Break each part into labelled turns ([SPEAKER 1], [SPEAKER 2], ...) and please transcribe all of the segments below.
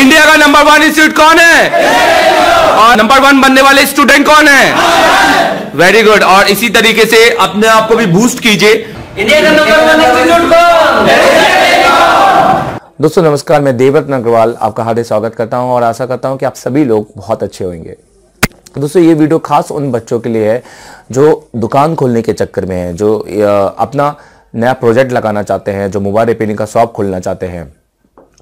[SPEAKER 1] India का number one institute कौन है और नंबर वन बनने वाले स्टूडेंट कौन है वेरी गुड और इसी तरीके से अपने आप को भी बूस्ट कीजिए इंडिया का नंबर वन इंस्टीट्यूट कौन दोस्तों नमस्कार मैं देवरत्न अग्रवाल आपका हार्दिक स्वागत करता हूं और आशा करता हूं कि आप सभी लोग बहुत अच्छे होंगे तो दोस्तों ये वीडियो खास उन बच्चों के लिए है जो दुकान खोलने के चक्कर में है जो अपना नया प्रोजेक्ट लगाना चाहते हैं जो मोबाइल रिपेयरिंग का शॉप खोलना चाहते हैं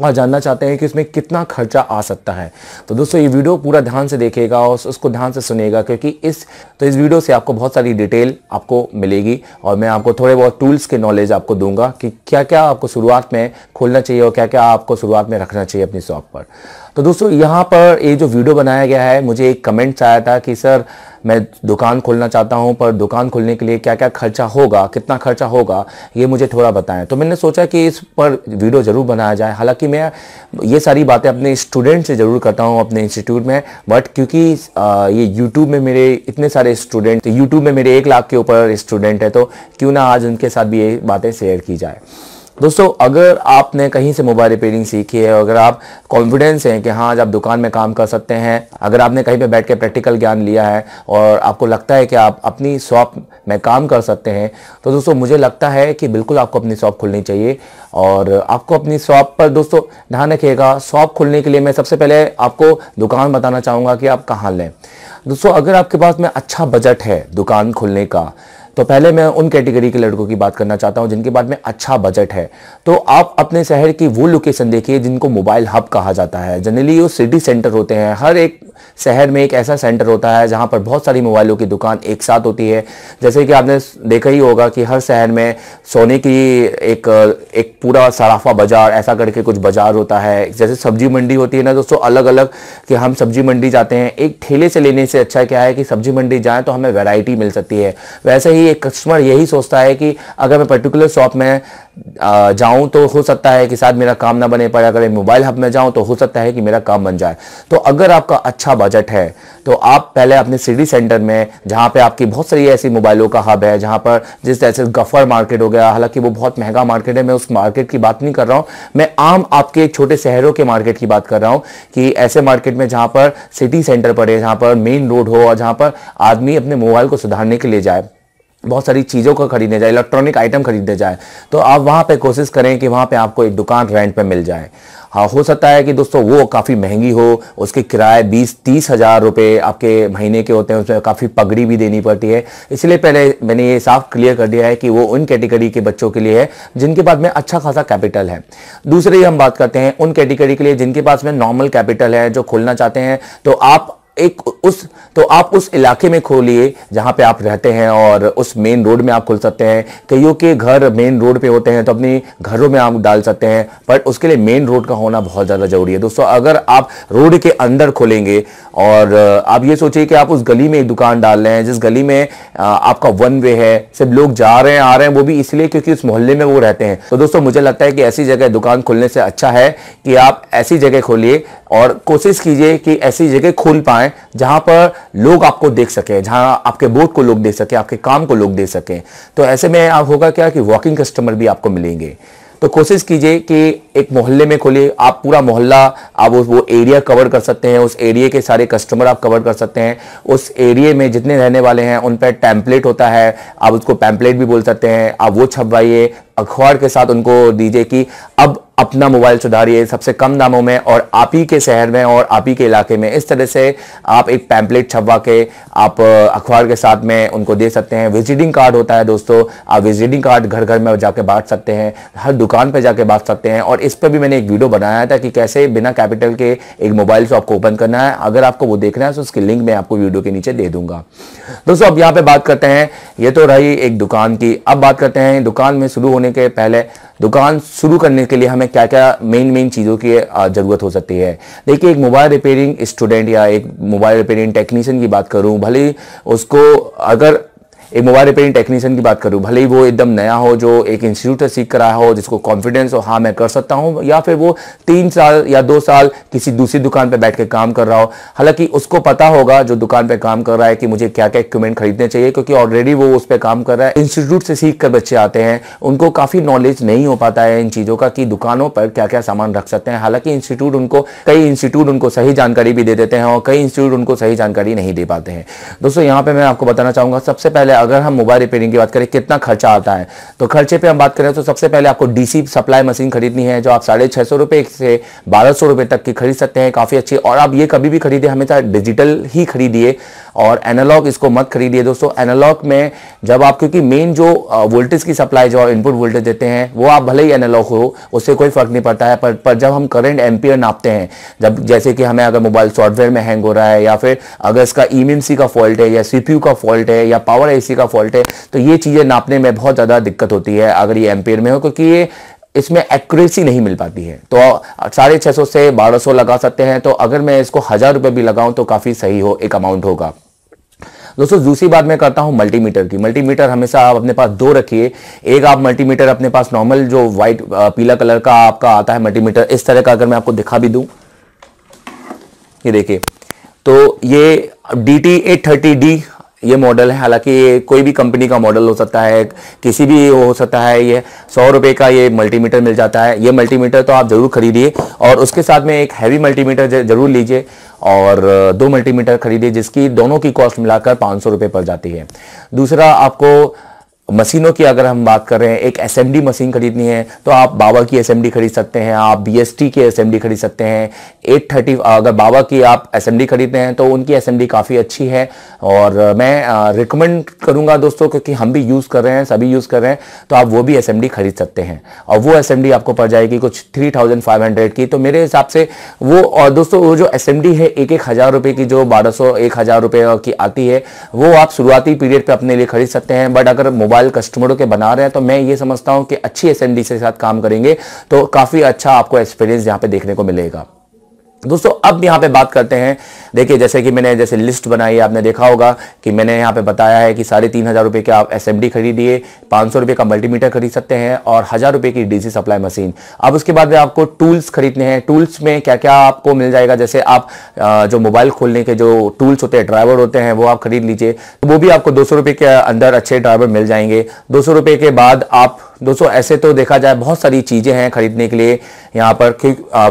[SPEAKER 1] और जानना चाहते हैं कि उसमें कितना खर्चा आ सकता है तो दोस्तों ये वीडियो पूरा ध्यान से देखेगा और उसको ध्यान से सुनेगा क्योंकि इस तो इस वीडियो से आपको बहुत सारी डिटेल आपको मिलेगी और मैं आपको थोड़े बहुत टूल्स के नॉलेज आपको दूंगा कि क्या क्या आपको शुरुआत में खोलना चाहिए और क्या क्या आपको शुरुआत में रखना चाहिए अपनी शॉप पर तो दोस्तों यहाँ पर ये जो वीडियो बनाया गया है मुझे एक कमेंट्स आया था कि सर मैं दुकान खोलना चाहता हूँ पर दुकान खोलने के लिए क्या क्या खर्चा होगा कितना खर्चा होगा ये मुझे थोड़ा बताएं तो मैंने सोचा कि इस पर वीडियो ज़रूर बनाया जाए हालांकि मैं ये सारी बातें अपने स्टूडेंट से ज़रूर करता हूँ अपने इंस्टीट्यूट में बट क्योंकि ये यूट्यूब में मेरे इतने सारे स्टूडेंट यूट्यूब तो में मेरे एक लाख के ऊपर स्टूडेंट है तो क्यों ना आज उनके साथ भी ये बातें शेयर की जाए दोस्तों अगर आपने कहीं से मोबाइल रिपेयरिंग सीखी है अगर आप कॉन्फिडेंस हैं कि हाँ आप दुकान में काम कर सकते हैं अगर आपने कहीं पे बैठ के प्रैक्टिकल ज्ञान लिया है और आपको लगता है कि आप अपनी शॉप में काम कर सकते हैं तो दोस्तों मुझे लगता है कि बिल्कुल आपको अपनी शॉप खुलनी चाहिए और आपको अपनी शॉप पर दोस्तों ध्यान रखिएगा शॉप खुलने के लिए मैं सबसे पहले आपको दुकान बताना चाहूँगा कि आप कहाँ लें दोस्तों अगर आपके पास में अच्छा बजट है दुकान खुलने का तो पहले मैं उन कैटेगरी के लड़कों की बात करना चाहता हूँ जिनके बाद में अच्छा बजट है तो आप अपने शहर की वो लोकेशन देखिए जिनको मोबाइल हब कहा जाता है जनरली वो सिटी सेंटर होते हैं हर एक शहर में एक ऐसा सेंटर होता है जहाँ पर बहुत सारी मोबाइलों की दुकान एक साथ होती है जैसे कि आपने देखा ही होगा कि हर शहर में सोने की एक एक पूरा सराफा बाजार ऐसा करके कुछ बाजार होता है जैसे सब्जी मंडी होती है ना दोस्तों अलग अलग कि हम सब्जी मंडी जाते हैं एक ठेले से लेने से अच्छा क्या है कि सब्जी मंडी जाएँ तो हमें वेराइटी मिल सकती है वैसे ही एक कस्टमर यही सोचता है कि अगर मैं पर्टिकुलर शॉप में जाऊं तो हो सकता है कि शायद मेरा काम ना बने पर अगर मैं मोबाइल हब में जाऊं तो हो सकता है कि मेरा काम बन जाए तो अगर आपका अच्छा बजट है तो आप पहले अपने सिटी सेंटर में जहां पे आपकी बहुत सारी ऐसी मोबाइलों का हब है जहां पर जिस तरह से गफर मार्केट हो गया हालांकि वो बहुत महंगा मार्केट है मैं उस मार्केट की बात नहीं कर रहा हूँ मैं आम आपके छोटे शहरों के मार्केट की बात कर रहा हूँ कि ऐसे मार्केट में जहाँ पर सिटी सेंटर पड़े जहाँ पर मेन रोड हो और जहाँ पर आदमी अपने मोबाइल को सुधारने के लिए जाए बहुत सारी चीज़ों को खरीदने जाए इलेक्ट्रॉनिक आइटम खरीदने जाए तो आप वहाँ पे कोशिश करें कि वहाँ पे आपको एक दुकान रेंट पे मिल जाए हाँ हो सकता है कि दोस्तों वो काफ़ी महंगी हो उसके किराए बीस तीस हज़ार रुपये आपके महीने के होते हैं उसमें काफ़ी पगड़ी भी देनी पड़ती है इसलिए पहले मैंने ये साफ क्लियर कर दिया है कि वो उन कैटेगरी के बच्चों के लिए है जिनके पास में अच्छा खासा कैपिटल है दूसरी हम बात करते हैं उन कैटेगरी के लिए जिनके पास में नॉर्मल कैपिटल है जो खोलना चाहते हैं तो आप एक उस तो आप उस इलाके में खोलिए जहाँ पे आप रहते हैं और उस मेन रोड में आप खोल सकते हैं कईयों के घर मेन रोड पे होते हैं तो अपने घरों में आप डाल सकते हैं बट उसके लिए मेन रोड का होना बहुत ज़्यादा ज़रूरी है दोस्तों अगर आप रोड के अंदर खोलेंगे और आप ये सोचिए कि आप उस गली में एक दुकान डाल रहे हैं जिस गली में आपका वन वे है सिर्फ लोग जा रहे हैं आ रहे हैं वो भी इसलिए क्योंकि उस मोहल्ले में वो रहते हैं तो दोस्तों मुझे लगता है कि ऐसी जगह दुकान खोलने से अच्छा है कि आप ऐसी जगह खोलिए और कोशिश कीजिए कि ऐसी जगह खोल पाए जाए जहां पर लोग आपको देख सके जहां आपके बोर्ड को लोग देख सके आपके काम को लोग देख सके तो ऐसे में आप होगा क्या कि वॉकिंग कस्टमर भी आपको मिलेंगे तो कोशिश कीजिए कि एक मोहल्ले में खोलिए आप पूरा मोहल्ला आप वो एरिया कवर कर सकते हैं उस एरिया के सारे कस्टमर आप कवर कर सकते हैं उस एरिया में जितने रहने वाले हैं उन पर टैम्पलेट होता है आप उसको पैम्पलेट भी बोल सकते हैं आप वो छपवाइए अखबार के साथ उनको दीजिए कि अब अपना मोबाइल सुधारिए सबसे कम दामों में और आप ही के शहर में और आप ही के इलाके में इस तरह से आप एक पैम्पलेट छपवा के आप अखबार के साथ में उनको दे सकते हैं विजिटिंग कार्ड होता है दोस्तों आप विजिटिंग कार्ड घर घर में जाके बांट सकते हैं हर दुकान पर जाके बांट सकते हैं और इस पर भी मैंने एक वीडियो बनाया था कि कैसे बिना कैपिटल के एक मोबाइल शॉप को ओपन करना है अगर आपको वो देखना है तो उसकी लिंक मैं आपको वीडियो के नीचे दे दूंगा दोस्तों अब यहाँ पर बात करते हैं ये तो रही एक दुकान की अब बात करते हैं दुकान में शुरू होने करने के पहले दुकान शुरू करने के लिए हमें क्या क्या मेन मेन चीज़ों की ज़रूरत हो सकती है देखिए एक मोबाइल रिपेयरिंग स्टूडेंट या एक मोबाइल रिपेयरिंग टेक्नीशियन की बात करूँ भले उसको अगर एक मोबाइल रिपेयरिंग टेक्नीशियन की बात करूं भले ही वो एकदम नया हो जो एक इंस्टीट्यूट से सीख रहा हो जिसको कॉन्फिडेंस हो हाँ मैं कर सकता हूँ या फिर वो तीन साल या दो साल किसी दूसरी दुकान पर बैठ के काम कर रहा हो हालांकि उसको पता होगा जो दुकान पर काम कर रहा है कि मुझे क्या क्या इक्विपमेंट खरीदने चाहिए क्योंकि ऑलरेडी वो उस पर काम कर रहा है इंस्टीट्यूट से सीख कर बच्चे आते हैं उनको काफ़ी नॉलेज नहीं हो पाता है इन चीज़ों का कि दुकानों पर क्या क्या सामान रख सकते हैं हालांकि इंस्टीट्यूट उनको कई इंस्टीट्यूट उनको सही जानकारी भी दे देते हैं और कई इंस्टीट्यूट उनको सही जानकारी नहीं दे पाते हैं दोस्तों यहाँ पे मैं आपको बताना चाहूंगा सबसे पहले अगर हम मोबाइल रिपेयरिंग की बात करें कितना खर्चा आता है तो खर्चे पे हम बात करें तो सबसे पहले आपको डीसी सप्लाई मशीन खरीदनी है जो आप साढ़े छह सौ रुपए से बारह सौ रुपए तक की खरीद सकते हैं काफ़ी अच्छी और आप ये कभी भी खरीदे हमेशा डिजिटल ही खरीदिए और एनालॉग इसको मत खरीदिए दोस्तों एनालॉग में जब आप क्योंकि मेन जो वोल्टेज की सप्लाई जो इनपुट वोल्टेज देते हैं वो आप भले ही एनालॉग हो उससे कोई फर्क नहीं पड़ता है पर, पर जब हम करंट एम्पियर नापते हैं जब जैसे कि हमें अगर मोबाइल सॉफ्टवेयर में हैंग हो रहा है या फिर अगर इसका ई का फॉल्ट है या सीपीयू का फॉल्ट है या पावर ए का फॉल्ट है तो ये चीज़ें नापने में बहुत ज़्यादा दिक्कत होती है अगर ये एम्पियर में हो क्योंकि ये इसमें एक्यूरेसी नहीं मिल पाती है तो साढ़े छः सौ से बारह सौ लगा सकते हैं तो अगर मैं इसको हज़ार रुपये भी लगाऊं तो काफ़ी सही हो एक अमाउंट होगा दोस्तों दूसरी बात मैं करता हूं मल्टीमीटर की मल्टीमीटर हमेशा आप अपने पास दो रखिए एक आप मल्टीमीटर अपने पास नॉर्मल जो व्हाइट पीला कलर का आपका आता है मल्टीमीटर इस तरह का अगर मैं आपको दिखा भी दूँ ये देखिए तो ये D T eight thirty D ये मॉडल है हालांकि ये कोई भी कंपनी का मॉडल हो सकता है किसी भी हो सकता है ये सौ रुपये का ये मल्टीमीटर मिल जाता है ये मल्टीमीटर तो आप ज़रूर खरीदिए और उसके साथ में एक हैवी मल्टीमीटर ज़रूर लीजिए और दो मल्टीमीटर खरीदिए जिसकी दोनों की कॉस्ट मिलाकर पाँच सौ रुपये पड़ जाती है दूसरा आपको मशीनों की अगर हम बात कर रहे हैं एक एस मशीन खरीदनी है तो आप बाबा की एस खरीद सकते हैं आप बी की एस खरीद सकते हैं एट थर्टी अगर बाबा की आप एस खरीदते हैं तो उनकी एस काफ़ी अच्छी है और मैं रिकमेंड करूँगा दोस्तों क्योंकि हम भी यूज़ कर रहे हैं सभी यूज़ कर रहे हैं तो आप वो भी एस खरीद सकते हैं और वो एस आपको पड़ जाएगी कुछ थ्री की तो मेरे हिसाब से वो और दोस्तों वो जो एस है एक एक हज़ार रुपये की जो बारह सौ एक हज़ार रुपये की आती है वो आप शुरुआती पीरियड पर अपने लिए खरीद सकते हैं बट अगर मोबाइल मोबाइल कस्टमरों के बना रहे हैं तो मैं ये समझता हूँ कि अच्छी एस के साथ काम करेंगे तो काफ़ी अच्छा आपको एक्सपीरियंस यहाँ पे देखने को मिलेगा दोस्तों अब यहाँ पे बात करते हैं देखिए जैसे कि मैंने जैसे लिस्ट बनाई आपने देखा होगा कि मैंने यहाँ पे बताया है कि साढ़े तीन हज़ार रुपये के आप एस एम डी खरीदिए पाँच सौ रुपये का मल्टीमीटर खरीद सकते हैं और हज़ार रुपये की डीसी सप्लाई मशीन अब उसके बाद में आपको टूल्स खरीदने हैं टूल्स में क्या क्या आपको मिल जाएगा जैसे आप जो मोबाइल खोलने के जो टूल्स होते हैं ड्राइवर होते हैं वो आप खरीद लीजिए तो वो भी आपको दो सौ के अंदर अच्छे ड्राइवर मिल जाएंगे दो सौ के बाद आप दोस्तों ऐसे तो देखा जाए बहुत सारी चीज़ें हैं खरीदने के लिए यहाँ पर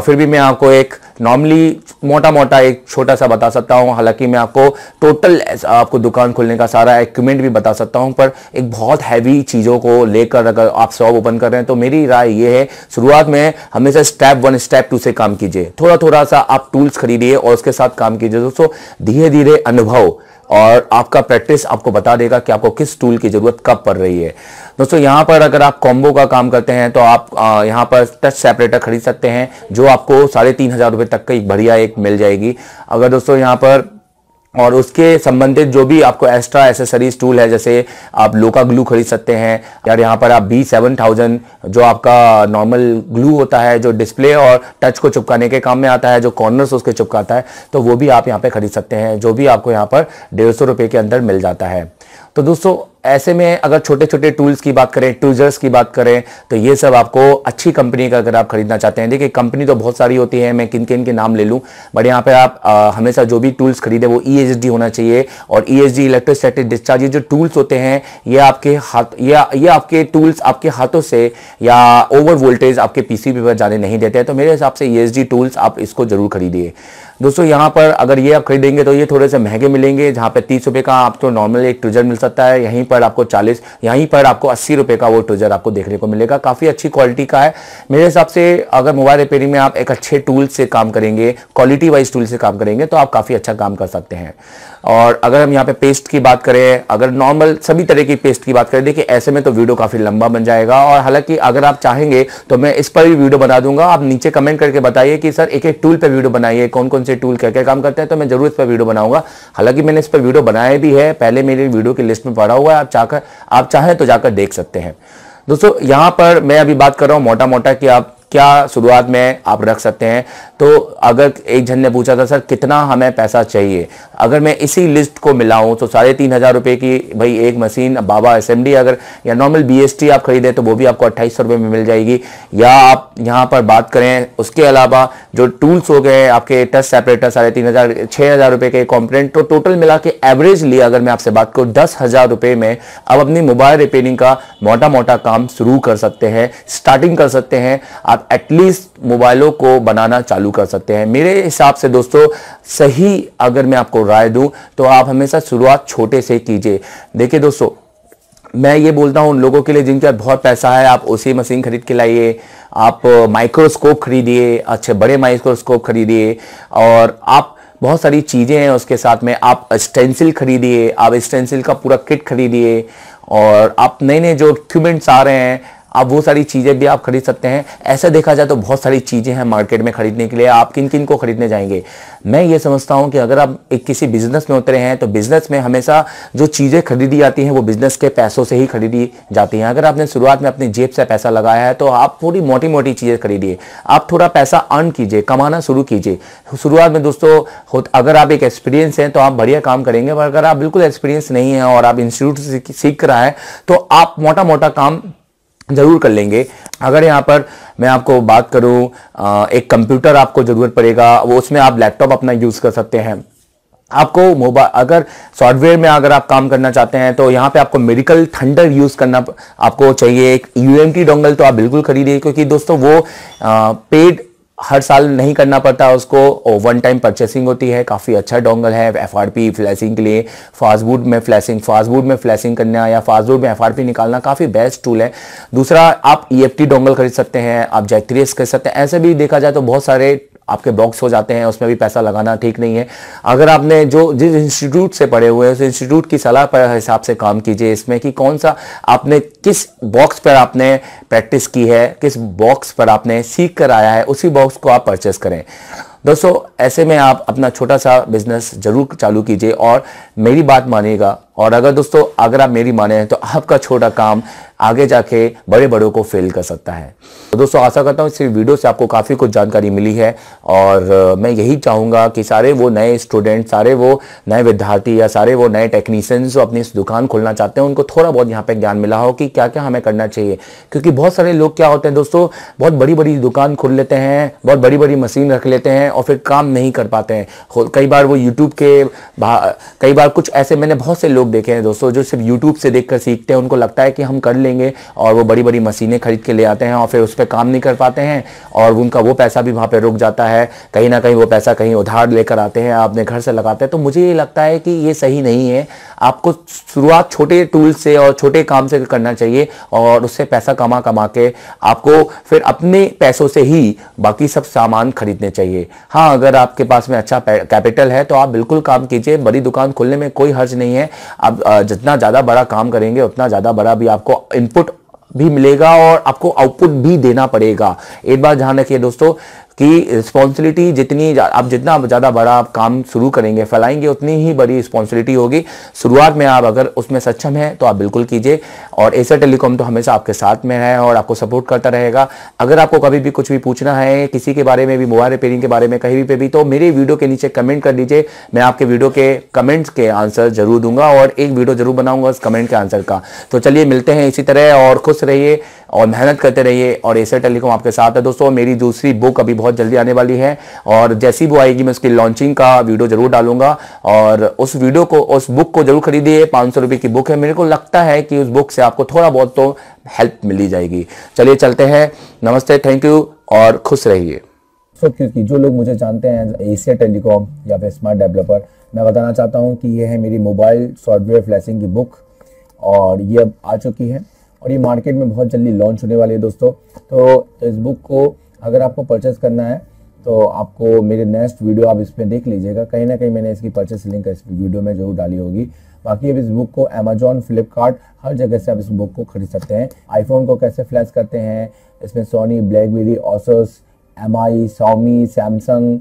[SPEAKER 1] फिर भी मैं आपको एक नॉर्मली मोटा मोटा एक छोटा सा बता सकता हूँ हालांकि मैं आपको टोटल आपको दुकान खोलने का सारा इक्विपमेंट भी बता सकता हूँ पर एक बहुत हैवी चीज़ों को लेकर अगर आप शॉप ओपन कर रहे हैं तो मेरी राय ये है शुरुआत में हमेशा स्टेप वन स्टेप टू से काम कीजिए थोड़ा थोड़ा सा आप टूल्स खरीदिए और उसके साथ काम कीजिए दोस्तों धीरे धीरे अनुभव और आपका प्रैक्टिस आपको बता देगा कि आपको किस टूल की ज़रूरत कब पड़ रही है दोस्तों यहाँ पर अगर आप कॉम्बो का काम करते हैं तो आप यहाँ पर टच सेपरेटर खरीद सकते हैं जो आपको साढ़े तीन हज़ार रुपये तक का एक बढ़िया एक मिल जाएगी अगर दोस्तों यहाँ पर और उसके संबंधित जो भी आपको एक्स्ट्रा एसेसरीज टूल है जैसे आप लोका ग्लू खरीद सकते हैं यार यहाँ पर आप बी सेवन थाउजेंड जो आपका नॉर्मल ग्लू होता है जो डिस्प्ले और टच को चिपकाने के काम में आता है जो कॉर्नर्स उसके चिपकाता है तो वो भी आप यहाँ पे खरीद सकते हैं जो भी आपको यहाँ पर डेढ़ सौ रुपये के अंदर मिल जाता है तो दोस्तों ऐसे में अगर छोटे छोटे टूल्स की बात करें टूजर्स की बात करें तो ये सब आपको अच्छी कंपनी का अगर आप खरीदना चाहते हैं देखिए कंपनी तो बहुत सारी होती है मैं किन किन के नाम ले लूं बट यहाँ पे आप आ, हमेशा जो भी टूल्स खरीदे वो ई e होना चाहिए और ई एच इलेक्ट्रोस्टैटिक डिस्चार्ज ये जो टूल्स होते हैं ये आपके हाथ या ये आपके टूल्स आपके हाथों से या ओवर वोल्टेज आपके पी पर जाने नहीं देते हैं तो मेरे हिसाब से ई e टूल्स आप इसको जरूर खरीदिए दोस्तों यहाँ पर अगर ये आप खरीदेंगे तो ये थोड़े से महंगे मिलेंगे जहाँ पे तीस रुपये का आपको तो नॉर्मल एक ट्विजर मिल सकता है यहीं पर आपको चालीस यहीं पर आपको अस्सी रुपये का वो ट्विजर आपको देखने को मिलेगा काफ़ी अच्छी क्वालिटी का है मेरे हिसाब से अगर मोबाइल रिपेयरिंग में आप एक अच्छे टूल से काम करेंगे क्वालिटी वाइज टूल से काम करेंगे तो आप काफ़ी अच्छा काम कर सकते हैं और अगर हम यहाँ पे पेस्ट की बात करें अगर नॉर्मल सभी तरह की पेस्ट की बात करें देखिए ऐसे में तो वीडियो काफ़ी लंबा बन जाएगा और हालांकि अगर आप चाहेंगे तो मैं इस पर भी वीडियो बना दूंगा आप नीचे कमेंट करके बताइए कि सर एक एक टूल पर वीडियो बनाइए कौन कौन से टूल क्या क्या काम करते हैं तो मैं जरूर इस पर वीडियो बनाऊंगा हालांकि मैंने इस पर वीडियो बनाए भी है पहले मेरे वीडियो की लिस्ट में पड़ा हुआ है आप चाहकर आप चाहें तो जाकर देख सकते हैं दोस्तों यहाँ पर मैं अभी बात कर रहा हूँ मोटा मोटा कि आप क्या शुरुआत में आप रख सकते हैं तो अगर एक जन ने पूछा था सर कितना हमें पैसा चाहिए अगर मैं इसी लिस्ट को मिलाऊं तो साढ़े तीन हज़ार रुपये की भाई एक मशीन बाबा एस अगर या नॉर्मल बी आप खरीदें तो वो भी आपको अट्ठाईस सौ में मिल जाएगी या आप यहाँ पर बात करें उसके अलावा जो टूल्स हो गए आपके टच सेपरेटर साढ़े तीन हज़ार छः हज़ार रुपये के कॉम्पोनेंट तो टोटल मिला के एवरेज लिया अगर मैं आपसे बात करूँ दस हज़ार रुपये में आप अपनी मोबाइल रिपेयरिंग का मोटा मोटा काम शुरू कर सकते हैं स्टार्टिंग कर सकते हैं आप आप एटलीस्ट मोबाइलों को बनाना चालू कर सकते हैं मेरे हिसाब से दोस्तों सही अगर मैं आपको राय दूं तो आप हमेशा शुरुआत छोटे से कीजिए देखिए दोस्तों मैं ये बोलता हूँ उन लोगों के लिए जिनके बहुत पैसा है आप उसी मशीन खरीद के लाइए आप माइक्रोस्कोप खरीदिए अच्छे बड़े माइक्रोस्कोप खरीदिए और आप बहुत सारी चीज़ें हैं उसके साथ में आप स्टेंसिल खरीदिए आप स्टेंसिल का पूरा किट खरीदिए और आप नए नए जो इक्विपमेंट्स आ रहे हैं आप वो सारी चीज़ें भी आप खरीद सकते हैं ऐसा देखा जाए तो बहुत सारी चीज़ें हैं मार्केट में खरीदने के लिए आप किन किन को खरीदने जाएंगे मैं ये समझता हूँ कि अगर आप एक किसी बिजनेस में उतरे हैं तो बिजनेस में हमेशा जो चीज़ें खरीदी जाती हैं वो बिजनेस के पैसों से ही खरीदी जाती हैं अगर आपने शुरुआत में अपनी जेब से पैसा लगाया है तो आप थोड़ी मोटी मोटी चीज़ें खरीदिए आप थोड़ा पैसा अर्न कीजिए कमाना शुरू कीजिए शुरुआत में दोस्तों अगर आप एक एक्सपीरियंस हैं तो आप बढ़िया काम करेंगे पर अगर आप बिल्कुल एक्सपीरियंस नहीं है और आप इंस्टीट्यूट से सीख रहा है तो आप मोटा मोटा काम ज़रूर कर लेंगे अगर यहाँ पर मैं आपको बात करूँ एक कंप्यूटर आपको ज़रूरत पड़ेगा वो उसमें आप लैपटॉप अपना यूज़ कर सकते हैं आपको मोबाइल अगर सॉफ्टवेयर में अगर आप काम करना चाहते हैं तो यहाँ पे आपको मेडिकल थंडर यूज़ करना आपको चाहिए एक यू डोंगल तो आप बिल्कुल खरीदिए क्योंकि दोस्तों वो पेड हर साल नहीं करना पड़ता उसको वन टाइम परचेसिंग होती है काफ़ी अच्छा डोंगल है एफ आर पी फ्लैसिंग के लिए फास्टबूट में फ्लैसिंग फास्टबूट में फ्लैसिंग करना या फास्टबूट में एफ आर पी निकालना काफ़ी बेस्ट टूल है दूसरा आप ई एफ टी डोंगल खरीद सकते हैं आप जैक्रियस खरीद सकते हैं ऐसे भी देखा जाए तो बहुत सारे आपके बॉक्स हो जाते हैं उसमें भी पैसा लगाना ठीक नहीं है अगर आपने जो जिस इंस्टीट्यूट से पढ़े हुए हैं उस इंस्टीट्यूट की सलाह पर हिसाब से काम कीजिए इसमें कि कौन सा आपने किस बॉक्स पर आपने प्रैक्टिस की है किस बॉक्स पर आपने सीख कर आया है उसी बॉक्स को आप परचेस करें दोस्तों ऐसे में आप अपना छोटा सा बिजनेस जरूर चालू कीजिए और मेरी बात मानिएगा और अगर दोस्तों अगर आप मेरी माने तो आपका छोटा काम आगे जाके बड़े बड़ों को फेल कर सकता है तो दोस्तों आशा करता हूँ इस वीडियो से आपको काफ़ी कुछ जानकारी मिली है और मैं यही चाहूँगा कि सारे वो नए स्टूडेंट सारे वो नए विद्यार्थी या सारे वो नए टेक्नीशियंस जो अपनी दुकान खोलना चाहते हैं उनको थोड़ा बहुत यहाँ पर ज्ञान मिला हो कि क्या क्या हमें करना चाहिए क्योंकि बहुत सारे लोग क्या होते हैं दोस्तों बहुत बड़ी बड़ी दुकान खोल लेते हैं बहुत बड़ी बड़ी मशीन रख लेते हैं और फिर काम नहीं कर पाते हैं कई बार वो यूट्यूब के कई बार कुछ ऐसे मैंने बहुत से लोग देखे हैं दोस्तों जो सिर्फ यूट्यूब से देख सीखते हैं उनको लगता है कि हम कर ले लेंगे और वो बड़ी बड़ी मशीनें खरीद के ले आते हैं और फिर उस पर काम नहीं कर पाते हैं और उनका वो पैसा भी वहाँ पर रुक जाता है कहीं ना कहीं वो पैसा कहीं उधार लेकर आते हैं अपने घर से लगाते हैं तो मुझे ये लगता है कि ये सही नहीं है आपको शुरुआत छोटे टूल से और छोटे काम से करना चाहिए और उससे पैसा कमा कमा के आपको फिर अपने पैसों से ही बाकी सब सामान खरीदने चाहिए हाँ अगर आपके पास में अच्छा कैपिटल है तो आप बिल्कुल काम कीजिए बड़ी दुकान खोलने में कोई हर्ज नहीं है आप जितना ज़्यादा बड़ा काम करेंगे उतना ज़्यादा बड़ा भी आपको इनपुट भी मिलेगा और आपको आउटपुट भी देना पड़ेगा एक बार ध्यान रखिए दोस्तों कि रिस्पॉन्सिबिलिटी जितनी आप जितना ज़्यादा बड़ा आप काम शुरू करेंगे फैलाएंगे उतनी ही बड़ी रिस्पॉन्सिबिलिटी होगी शुरुआत में आप अगर उसमें सक्षम हैं तो आप बिल्कुल कीजिए और एसर टेलीकॉम तो हमेशा आपके साथ में है और आपको सपोर्ट करता रहेगा अगर आपको कभी भी कुछ भी पूछना है किसी के बारे में भी मोबाइल रिपेयरिंग के बारे में कहीं भी पे भी तो मेरे वीडियो के नीचे कमेंट कर दीजिए मैं आपके वीडियो के कमेंट्स के आंसर जरूर दूंगा और एक वीडियो जरूर बनाऊंगा उस कमेंट के आंसर का तो चलिए मिलते हैं इसी तरह और खुश रहिए और मेहनत करते रहिए और एसर टेलीकॉम आपके साथ है दोस्तों मेरी दूसरी बुक अभी बहुत बहुत जल्दी आने वाली है और जैसी वो आएगी मैं उसकी लॉन्चिंग का वीडियो जरूर डालूंगा और उस वीडियो को उस बुक को जरूर खरीदिए पाँच सौ की बुक है मेरे को लगता है कि उस बुक से आपको थोड़ा बहुत तो हेल्प मिली जाएगी चलिए चलते हैं नमस्ते थैंक यू और खुश रहिए सो क्योंकि जो लोग मुझे जानते हैं एशिया टेलीकॉम या फिर स्मार्ट डेवलपर मैं बताना चाहता हूँ कि यह है मेरी मोबाइल सॉफ्टवेयर फ्लैशिंग की बुक और ये अब आ चुकी है और ये मार्केट में बहुत जल्दी लॉन्च होने वाली है दोस्तों तो, तो इस बुक को अगर आपको परचेस करना है तो आपको मेरे नेक्स्ट वीडियो आप इसमें देख लीजिएगा कहीं ना कहीं मैंने इसकी परचेस लिंक इस वीडियो में जरूर डाली होगी बाकी अब इस बुक को अमेजोन फ्लिपकार्ट हर जगह से आप इस बुक को खरीद सकते हैं आईफोन को कैसे फ्लैश करते हैं इसमें Sony BlackBerry Asus M I Xiaomi Samsung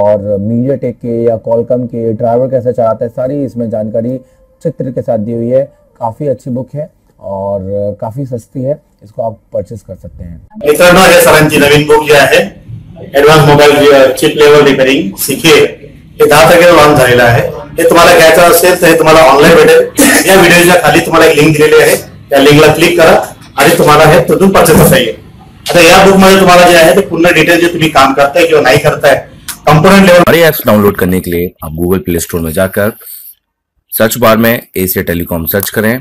[SPEAKER 1] और मीडिया टेक के या कॉलकम के ड्राइवर कैसे चलाते है सारी इसमें जानकारी चित्र के साथ दी हुई है काफ़ी अच्छी बुक है और काफ़ी सस्ती है इसको आप परचेस कर सकते हैं नवीन बुक जे है advance mobile chip level repairing शिके लॉन्च आहे हे तुम्हाला घ्यायचं असेल तर हे तुम्हाला ऑनलाईन भेटेल या व्हिडिओच्या खाली तुम्हाला एक लिंक दिलेली आहे त्या लिंकला क्लिक करा आणि तुम्हाला हे परचेस करता येईल आता या बुक मध्ये तुम्हाला जे आहे ते पूर्ण डिटेल जे तुम्ही काम करताय किंवा नाही करताय कंपोनेंट लेवल डाउनलोड करने के लिए आप गूगल प्ले स्टोर में जाकर सर्च बार में एसिया टेलीकॉम सर्च करें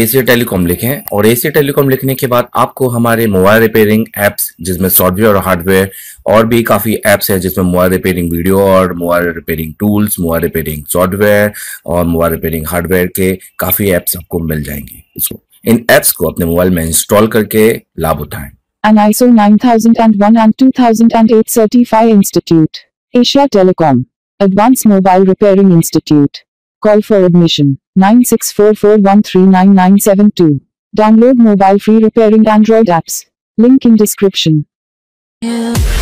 [SPEAKER 1] एशिया टेलीकॉम लिखें और एसी टेलीकॉम लिखने के बाद आपको हमारे मोबाइल रिपेयरिंग एप्स जिसमें सॉफ्टवेयर और हार्डवेयर और भी काफ़ी एप्स है जिसमें मोबाइल रिपेयरिंग वीडियो और mobile repairing tools mobile repairing software और मोबाइल रिपेयरिंग हार्डवेयर के काफ़ी एप्स आपको मिल जाएंगे इसको इन एप्स को अपने मोबाइल में इंस्टॉल करके लाभ उठाएं an ISO thousand and eight certified institute Asia telecom advance mobile repairing institute Call for admission 9644139972. Download mobile free repairing Android apps. Link in description. Yeah.